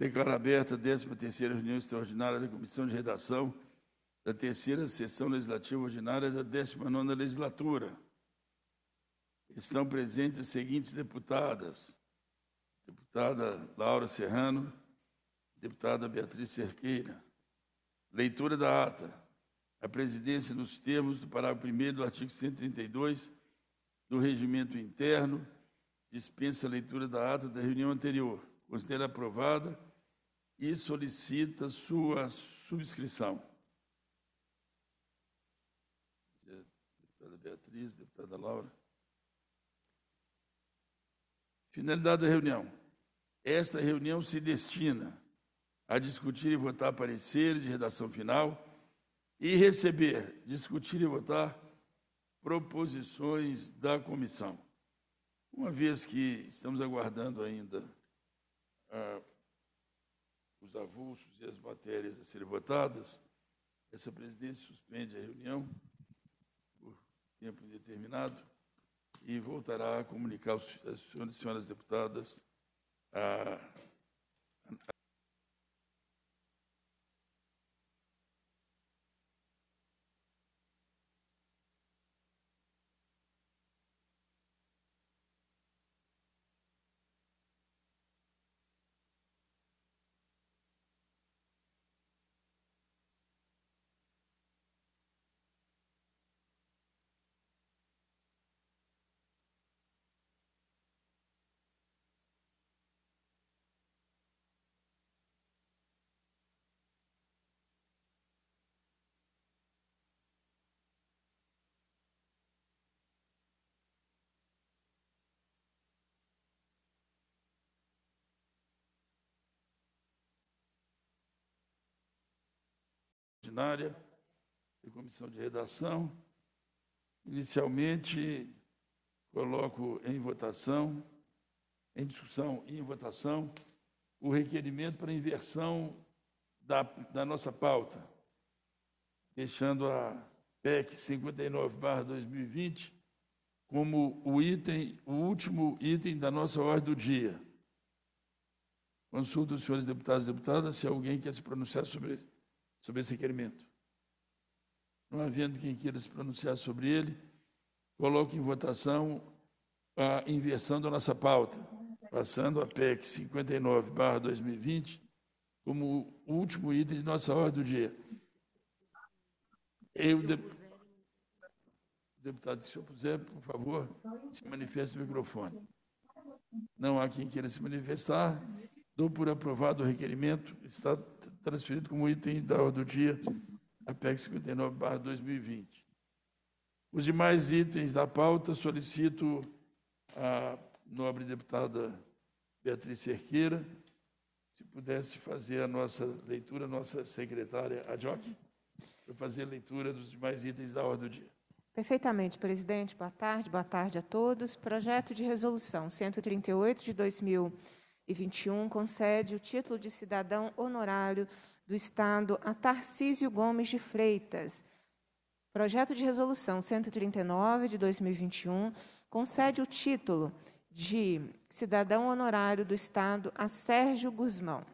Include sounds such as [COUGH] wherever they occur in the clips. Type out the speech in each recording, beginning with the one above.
Declaro aberta a 13ª reunião extraordinária da Comissão de Redação da terceira sessão legislativa ordinária da 19ª legislatura. Estão presentes as seguintes deputadas: deputada Laura Serrano, deputada Beatriz Cerqueira. Leitura da ata. A presidência, nos termos do parágrafo 1 do artigo 132 do Regimento Interno, dispensa a leitura da ata da reunião anterior. Considera aprovada e solicita sua subscrição. Deputada Beatriz, deputada Laura. Finalidade da reunião. Esta reunião se destina a discutir e votar pareceres de redação final e receber, discutir e votar proposições da comissão. Uma vez que estamos aguardando ainda a ah, os avulsos e as matérias a serem votadas, essa presidência suspende a reunião por tempo indeterminado e voltará a comunicar aos senhores e senhoras deputadas a, Ordinária Comissão de Redação. Inicialmente, coloco em votação, em discussão e em votação, o requerimento para inversão da, da nossa pauta, deixando a PEC 59-2020 como o item, o último item da nossa ordem do dia. Consulto os senhores deputados e deputadas se alguém quer se pronunciar sobre isso sobre esse requerimento. Não havendo quem queira se pronunciar sobre ele, coloco em votação a inversão da nossa pauta, passando a PEC 59-2020 como o último item de nossa ordem do dia. Eu, de... deputado que se opuser, por favor, se manifeste no microfone. Não há quem queira se manifestar. Dou por aprovado o requerimento, está transferido como item da ordem do dia a PEC 59, 2020. Os demais itens da pauta solicito a nobre deputada Beatriz Cerqueira, se pudesse fazer a nossa leitura, nossa secretária Adjoc, para fazer a leitura dos demais itens da ordem do dia. Perfeitamente, presidente. Boa tarde, boa tarde a todos. Projeto de resolução 138 de 2020 e 21 concede o título de cidadão honorário do Estado a Tarcísio Gomes de Freitas. Projeto de Resolução 139 de 2021 concede o título de cidadão honorário do Estado a Sérgio Guzmão.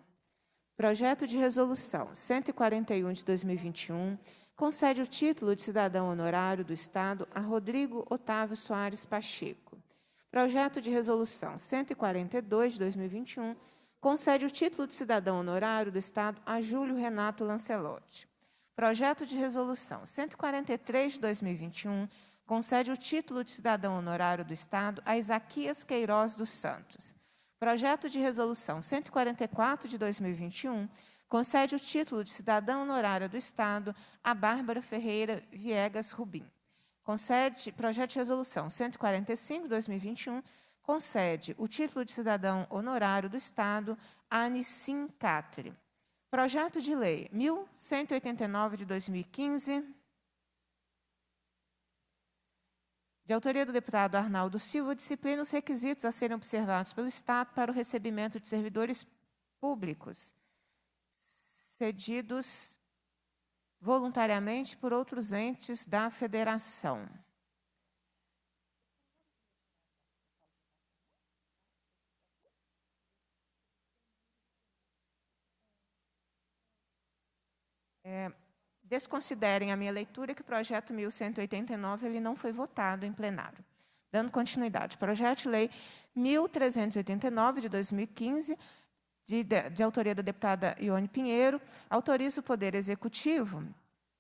Projeto de Resolução 141 de 2021 concede o título de cidadão honorário do Estado a Rodrigo Otávio Soares Pacheco projeto de resolução 142 de 2021 concede o título de cidadão honorário do Estado a Júlio Renato Lancelotti. Projeto de resolução 143 de 2021 concede o título de cidadão honorário do Estado a Isaquias Queiroz dos Santos. Projeto de resolução 144 de 2021 concede o título de cidadão honorário do Estado a Bárbara Ferreira Viegas Rubim concede projeto de resolução 145 2021 concede o título de cidadão honorário do Estado a Anicim Catri. Projeto de lei 1189 de 2015 de autoria do deputado Arnaldo Silva, disciplina os requisitos a serem observados pelo Estado para o recebimento de servidores públicos cedidos voluntariamente por outros entes da federação. É, desconsiderem a minha leitura que o projeto 1189 ele não foi votado em plenário. Dando continuidade, projeto de lei 1389 de 2015 de, de autoria da deputada Ione Pinheiro, autoriza o Poder Executivo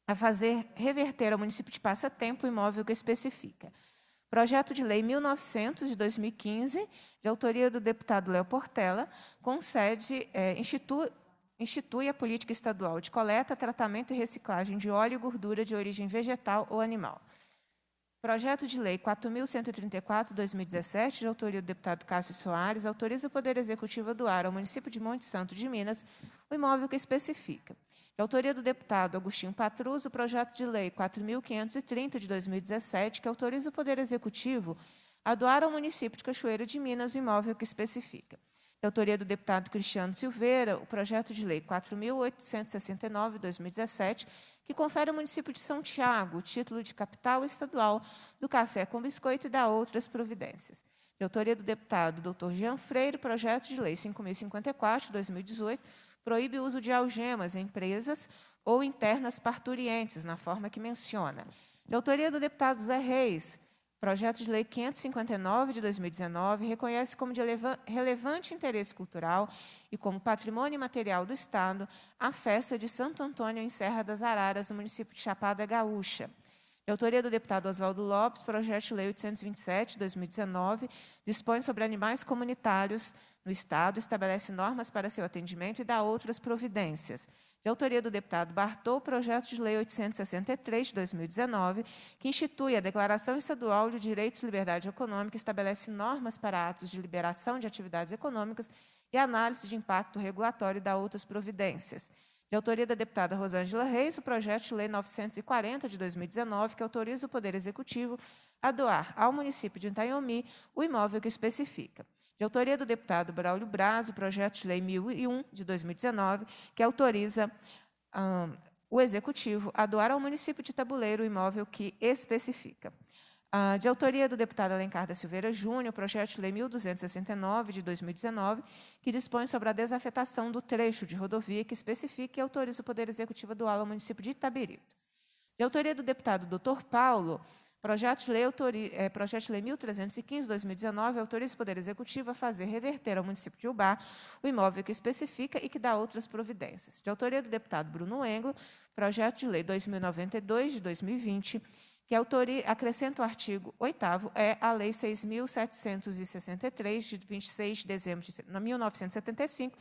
a fazer reverter ao município de Passatempo o imóvel que especifica. Projeto de Lei 1900 de 2015, de autoria do deputado Léo Portela, concede, é, institui, institui a política estadual de coleta, tratamento e reciclagem de óleo e gordura de origem vegetal ou animal. Projeto de Lei 4.134-2017, de autoria do deputado Cássio Soares, autoriza o Poder Executivo a doar ao município de Monte Santo de Minas o imóvel que especifica. De autoria do deputado Agostinho Patrus, o projeto de Lei 4.530 de 2017, que autoriza o Poder Executivo a doar ao município de Cachoeira de Minas o imóvel que especifica de autoria do deputado Cristiano Silveira, o projeto de lei 4.869-2017, que confere ao município de São Tiago o título de capital estadual do café com biscoito e da outras providências. De autoria do deputado Dr. Jean Freire, projeto de lei 5.054-2018, proíbe o uso de algemas em empresas ou internas parturientes, na forma que menciona. De autoria do deputado Zé Reis, Projeto de Lei 559 de 2019 reconhece como de relevante interesse cultural e como patrimônio material do Estado a festa de Santo Antônio em Serra das Araras, no município de Chapada Gaúcha de autoria do deputado Oswaldo Lopes, projeto de lei 827, 2019, dispõe sobre animais comunitários no Estado, estabelece normas para seu atendimento e dá outras providências. De autoria do deputado Bartol, projeto de lei 863, de 2019, que institui a Declaração Estadual de Direitos e Liberdade Econômica, estabelece normas para atos de liberação de atividades econômicas e análise de impacto regulatório e dá outras providências. De autoria da deputada Rosângela Reis, o projeto de lei 940 de 2019, que autoriza o Poder Executivo a doar ao município de Itaiomi o imóvel que especifica. De autoria do deputado Braulio Braz, o projeto de lei 1001 de 2019, que autoriza um, o Executivo a doar ao município de Tabuleiro o imóvel que especifica de autoria é do deputado Alencar da Silveira Júnior, projeto de lei 1269 de 2019, que dispõe sobre a desafetação do trecho de rodovia que especifica e autoriza o Poder Executivo do ala ao município de Itabirito. De autoria do deputado Dr. Paulo, projeto de lei, autori, é, projeto de lei 1315 2019 autoriza o Poder Executivo a fazer reverter ao município de Ubar o imóvel que especifica e que dá outras providências. De autoria do deputado Bruno Engo projeto de lei 2092 de 2020 que autoria acrescenta o artigo 8 é a Lei 6.763, de 26 de dezembro de 1975,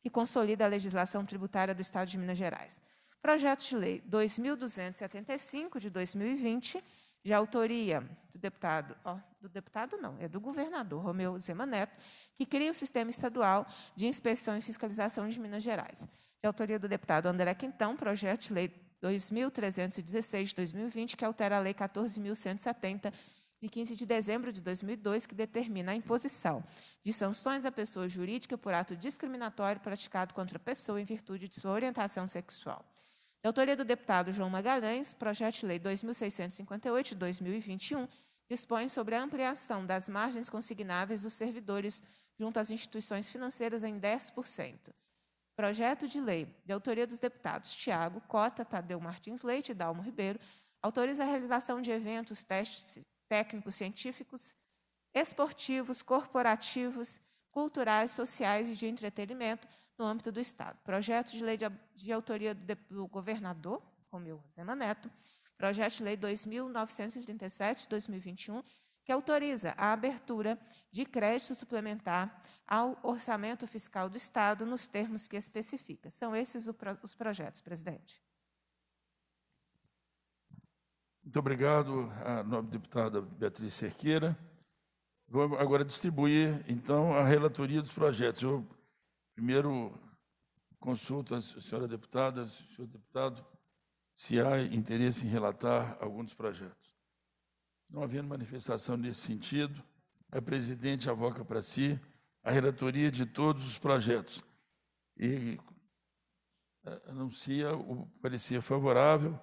que consolida a legislação tributária do Estado de Minas Gerais. Projeto de Lei 2.275, de 2020, de autoria do deputado, ó, do deputado não, é do governador Romeu Zema Neto, que cria o Sistema Estadual de Inspeção e Fiscalização de Minas Gerais. De autoria do deputado André Quintão, projeto de lei 2316 de 2020, que altera a Lei 14.170, de 15 de dezembro de 2002, que determina a imposição de sanções à pessoa jurídica por ato discriminatório praticado contra a pessoa em virtude de sua orientação sexual. De autoria do deputado João Magalhães, projeto de lei 2658 de 2021 dispõe sobre a ampliação das margens consignáveis dos servidores junto às instituições financeiras em 10%. Projeto de lei de autoria dos deputados Tiago Cota, Tadeu Martins Leite e Dalmo Ribeiro autoriza a realização de eventos, testes técnicos, científicos, esportivos, corporativos, culturais, sociais e de entretenimento no âmbito do Estado. Projeto de lei de, de autoria do, do governador Romeu Zema Neto. Projeto de lei 2937 2021 que autoriza a abertura de crédito suplementar ao orçamento fiscal do Estado nos termos que especifica. São esses os projetos, presidente. Muito obrigado, a nobre deputada Beatriz Cerqueira. Vou agora distribuir, então, a relatoria dos projetos. Eu primeiro consulto a senhora deputada, senhor deputado, se há interesse em relatar algum dos projetos. Não havendo manifestação nesse sentido, a presidente avoca para si a relatoria de todos os projetos e eh, anuncia o parecer favorável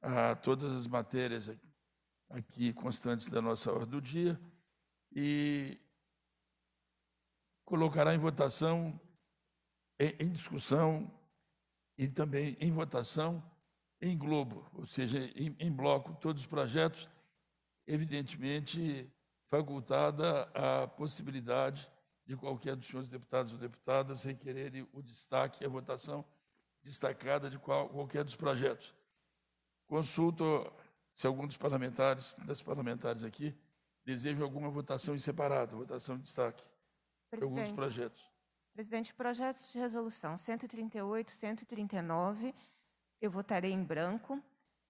a todas as matérias aqui constantes da nossa ordem do dia e colocará em votação, em discussão e também em votação em globo, ou seja, em, em bloco, todos os projetos evidentemente, facultada a possibilidade de qualquer dos senhores deputados ou deputadas requererem o destaque e a votação destacada de qual, qualquer dos projetos. Consulto se algum dos parlamentares, das parlamentares aqui, deseja alguma votação em separado, votação de destaque de alguns projetos. Presidente, projetos de resolução 138, 139, eu votarei em branco.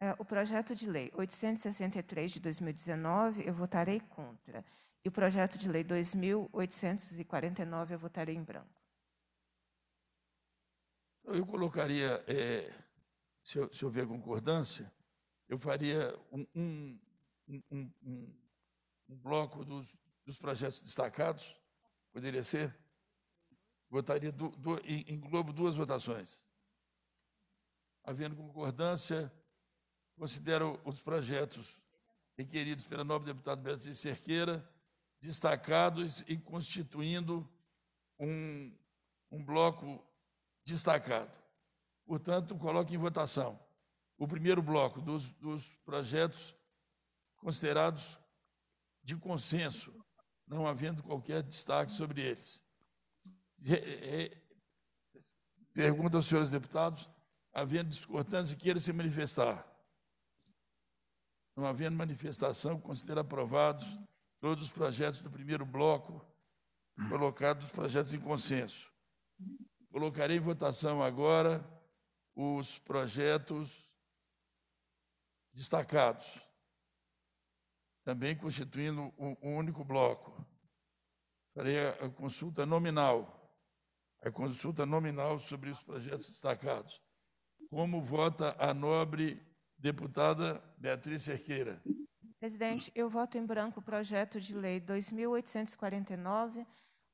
É, o projeto de lei 863 de 2019 eu votarei contra e o projeto de lei 2849 eu votarei em branco. Então, eu colocaria, é, se, eu, se, houver concordância, eu faria um, um, um, um bloco dos, dos, projetos destacados, poderia ser? Votaria do, do, em, em Globo duas votações. Havendo concordância, Considero os projetos requeridos pela nobre deputada Beatriz Cerqueira destacados e constituindo um, um bloco destacado. Portanto, coloco em votação o primeiro bloco dos, dos projetos considerados de consenso, não havendo qualquer destaque sobre eles. Pergunta aos senhores deputados, havendo discordância, queira se manifestar. Não havendo manifestação, considero aprovados todos os projetos do primeiro bloco, colocados os projetos em consenso. Colocarei em votação agora os projetos destacados, também constituindo um único bloco. Farei a consulta nominal, a consulta nominal sobre os projetos destacados. Como vota a nobre Deputada Beatriz Cerqueira. Presidente, eu voto em branco o projeto de lei 2849,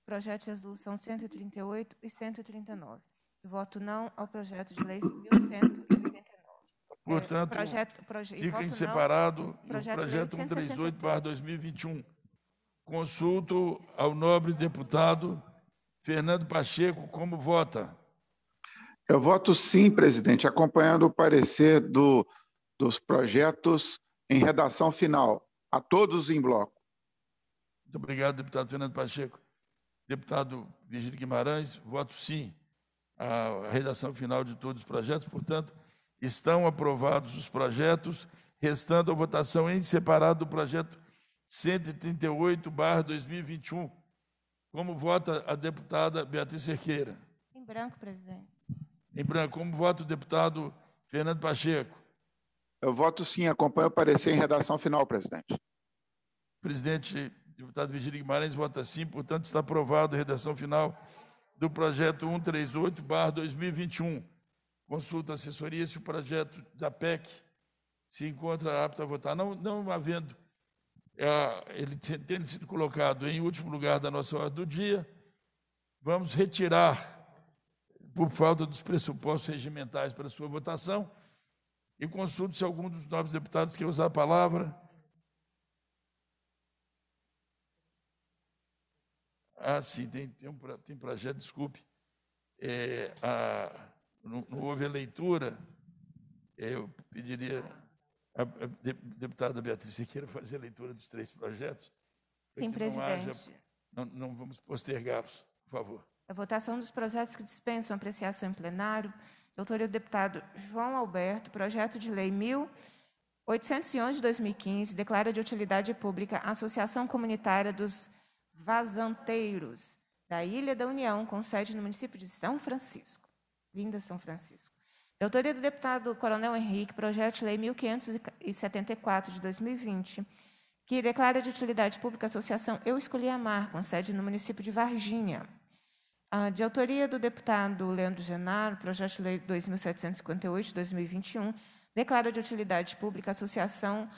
projeto de resolução 138 e 139. Eu voto não ao projeto de lei 1189. É, Portanto, é, projeto, proje fica em separado o projeto, projeto 138-2021. Consulto ao nobre deputado Fernando Pacheco como vota. Eu voto sim, presidente, acompanhando o parecer do dos projetos em redação final. A todos em bloco. Muito obrigado, deputado Fernando Pacheco. Deputado Virgílio Guimarães, voto sim à redação final de todos os projetos. Portanto, estão aprovados os projetos, restando a votação em separado do projeto 138-2021. Como vota a deputada Beatriz Cerqueira? Em branco, presidente. Em branco. Como vota o deputado Fernando Pacheco? Eu voto sim, acompanho o parecer em redação final, presidente. Presidente, deputado Virgílio Guimarães vota sim, portanto está aprovado a redação final do projeto 138/2021. Consulta a assessoria se o projeto da PEC se encontra apto a votar. Não, não havendo ah, ele tendo sido colocado em último lugar da nossa ordem do dia, vamos retirar, por falta dos pressupostos regimentais para sua votação, e consulte se algum dos novos deputados quer usar a palavra. Ah, sim, tem, tem, um, tem projeto, desculpe. É, a, não, não, houve a leitura, é, eu pediria a, a, deputada Beatriz Siqueira fazer a leitura dos três projetos. Sim, presidente. Não, haja, não, não vamos postergá-los, por favor. A votação dos projetos que dispensam apreciação em plenário Autoria do deputado João Alberto, projeto de lei 1811 de 2015, declara de utilidade pública a Associação Comunitária dos Vazanteiros da Ilha da União, com sede no município de São Francisco. Linda São Francisco. Autoria do deputado Coronel Henrique, projeto de lei 1574 de 2020, que declara de utilidade pública a Associação Eu Escolhi Amar, com sede no município de Varginha. Ah, de autoria do deputado Leandro Genaro, projeto de lei 2758/2021, declara de utilidade pública a associação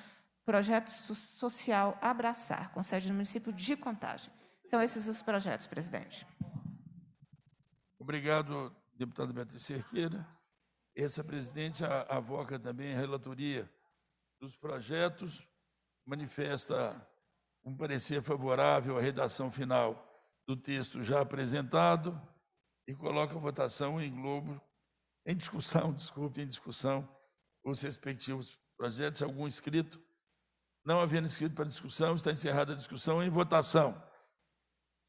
Projeto Social Abraçar, com sede no município de Contagem. São esses os projetos, presidente. Obrigado, deputado Beatriz Cerqueira. Essa presidente avoca também a relatoria dos projetos, manifesta um parecer favorável à redação final do texto já apresentado e coloco a votação em globo, em discussão, [LAUGHS] desculpe, em discussão, os respectivos projetos. Algum inscrito? Não havendo inscrito para discussão, está encerrada a discussão em votação.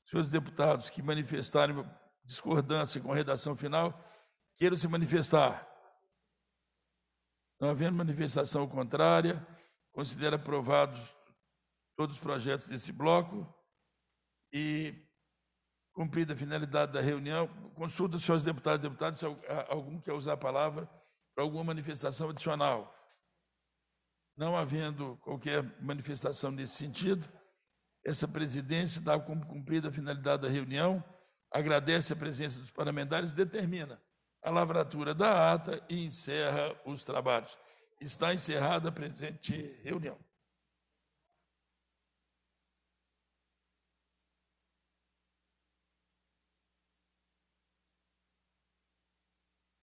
Senhores deputados que manifestarem discordância com a redação final, queiram se manifestar. Não havendo manifestação contrária, considero aprovados todos os projetos desse bloco e Cumprida a finalidade da reunião, consulta os senhores deputados e deputadas se algum quer usar a palavra para alguma manifestação adicional. Não havendo qualquer manifestação nesse sentido, essa presidência dá como cumprida a finalidade da reunião, agradece a presença dos parlamentares, determina a lavratura da ata e encerra os trabalhos. Está encerrada a presente reunião.